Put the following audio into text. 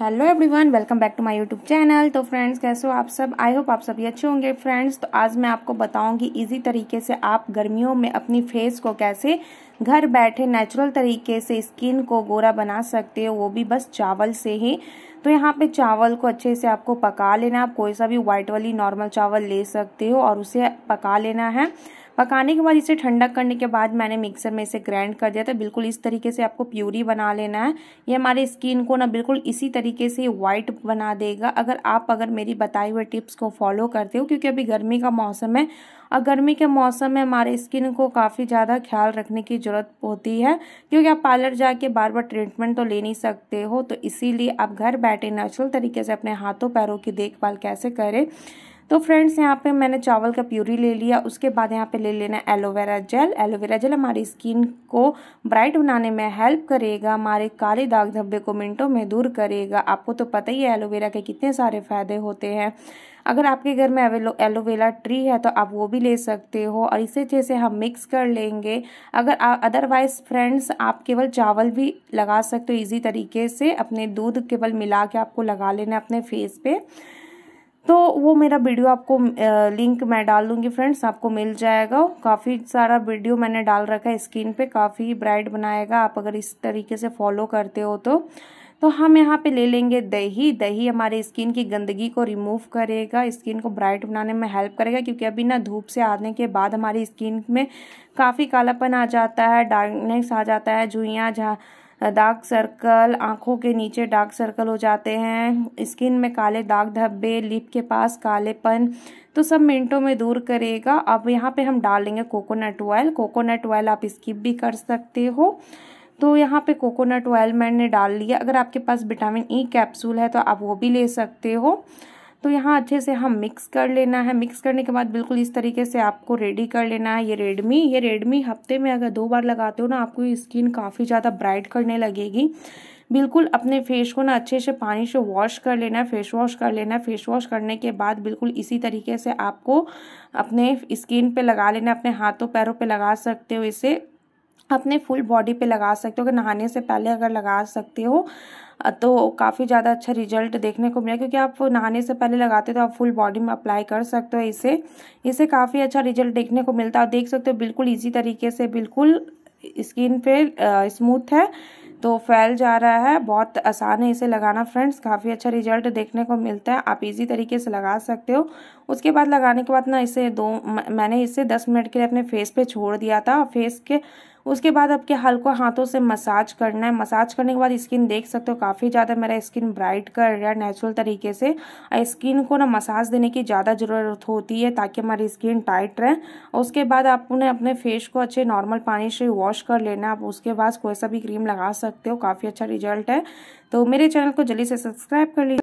hello everyone welcome back to my YouTube channel तो friends कैसे हो आप सब आई होप आप सभी अच्छे होंगे फ्रेंड्स तो आज मैं आपको बताऊंगी इजी तरीके से आप गर्मियों में अपनी फेस को कैसे घर बैठे नेचुरल तरीके से स्किन को गोरा बना सकते हो वो भी बस चावल से ही तो यहाँ पे चावल को अच्छे से आपको पका लेना आप कोई सा भी वाइट वाली नॉर्मल चावल ले सकते हो और उसे पका लेना है पकाने के बाद इसे ठंडा करने के बाद मैंने मिक्सर में इसे ग्राइंड कर दिया था बिल्कुल इस तरीके से आपको प्यूरी बना लेना है ये हमारे स्किन को ना बिल्कुल इसी तरीके से वाइट बना देगा अगर आप अगर मेरी बताई हुई टिप्स को फॉलो करते हो क्योंकि अभी गर्मी का मौसम है और गर्मी के मौसम में हमारे स्किन को काफ़ी ज़्यादा ख्याल रखने की ज़रूरत होती है क्योंकि आप पार्लर जाके बार बार ट्रीटमेंट तो ले नहीं सकते हो तो इसीलिए आप घर बैठे नेचुरल तरीके से अपने हाथों पैरों की देखभाल कैसे करें तो फ्रेंड्स यहाँ पे मैंने चावल का प्यूरी ले लिया उसके बाद यहाँ पे ले लेना एलोवेरा जेल एलोवेरा जेल हमारी स्किन को ब्राइट बनाने में हेल्प करेगा हमारे काले दाग धब्बे को मिनटों में दूर करेगा आपको तो पता ही है एलोवेरा के कितने सारे फ़ायदे होते हैं अगर आपके घर में अवेलो एलोवेरा ट्री है तो आप वो भी ले सकते हो और इसे अच्छे से हम मिक्स कर लेंगे अगर अदरवाइज फ्रेंड्स आप केवल चावल भी लगा सकते हो इजी तरीके से अपने दूध केवल मिला के आपको लगा लेना अपने फेस पे तो वो मेरा वीडियो आपको लिंक मैं डाल दूंगी फ्रेंड्स आपको मिल जाएगा काफ़ी सारा वीडियो मैंने डाल रखा है स्किन पे काफ़ी ब्राइट बनाएगा आप अगर इस तरीके से फॉलो करते हो तो तो हम यहाँ पे ले लेंगे दही दही हमारे स्किन की गंदगी को रिमूव करेगा स्किन को ब्राइट बनाने में हेल्प करेगा क्योंकि अभी ना धूप से आने के बाद हमारी स्किन में काफ़ी कालापन आ जाता है डार्कनेस आ जाता है जुइयाँ जहाँ डार्क सर्कल आंखों के नीचे डार्क सर्कल हो जाते हैं स्किन में काले दाग धब्बे लिप के पास कालेपन तो सब मिनटों में दूर करेगा अब यहाँ पे हम डालेंगे कोकोनट ऑयल कोकोनट ऑयल आप स्किप भी कर सकते हो तो यहाँ पे कोकोनट ऑयल मैंने डाल लिया अगर आपके पास विटामिन ई कैप्सूल है तो आप वो भी ले सकते हो तो यहाँ अच्छे से हम मिक्स कर लेना है मिक्स करने के बाद बिल्कुल इस तरीके से आपको रेडी कर लेना है ये रेडमी ये रेडमी हफ्ते में अगर दो बार लगाते हो ना आपको स्किन काफ़ी ज़्यादा ब्राइट करने लगेगी बिल्कुल अपने फेस को ना अच्छे से पानी से वॉश कर लेना है फेस वॉश कर लेना है फेस वॉश करने के बाद बिल्कुल इसी तरीके से आपको अपने स्किन पे लगा लेना अपने हाथों पैरों पे लगा सकते हो इसे अपने फुल बॉडी पे लगा सकते हो अगर नहाने से पहले अगर लगा सकते हो तो काफ़ी ज़्यादा अच्छा रिजल्ट देखने को मिला क्योंकि आप नहाने से पहले लगाते हो तो आप फुल बॉडी में अप्लाई कर सकते हो इसे इसे काफ़ी अच्छा रिजल्ट देखने को मिलता है देख सकते हो बिल्कुल इजी तरीके से बिल्कुल स्किन पे स्मूथ है तो फैल जा रहा है बहुत आसान है इसे लगाना फ्रेंड्स काफ़ी अच्छा रिजल्ट देखने को मिलता है आप इजी तरीके से लगा सकते हो उसके बाद लगाने के बाद ना इसे दो मैंने इसे दस मिनट के लिए अपने फेस पे छोड़ दिया था फेस के उसके बाद आपके हल्को हाथों से मसाज करना है मसाज करने के बाद स्किन देख सकते हो काफ़ी ज़्यादा मेरा स्किन ब्राइट कर रहा है नेचुरल तरीके से स्किन को ना मसाज देने की ज़्यादा ज़रूरत होती है ताकि हमारी स्किन टाइट रहे उसके बाद आपने अपने फेस को अच्छे नॉर्मल पानी से वॉश कर लेना आप उसके बाद कोई सा भी क्रीम लगा सकते हो काफ़ी अच्छा रिजल्ट है तो मेरे चैनल को जल्दी से सब्सक्राइब कर लीजिए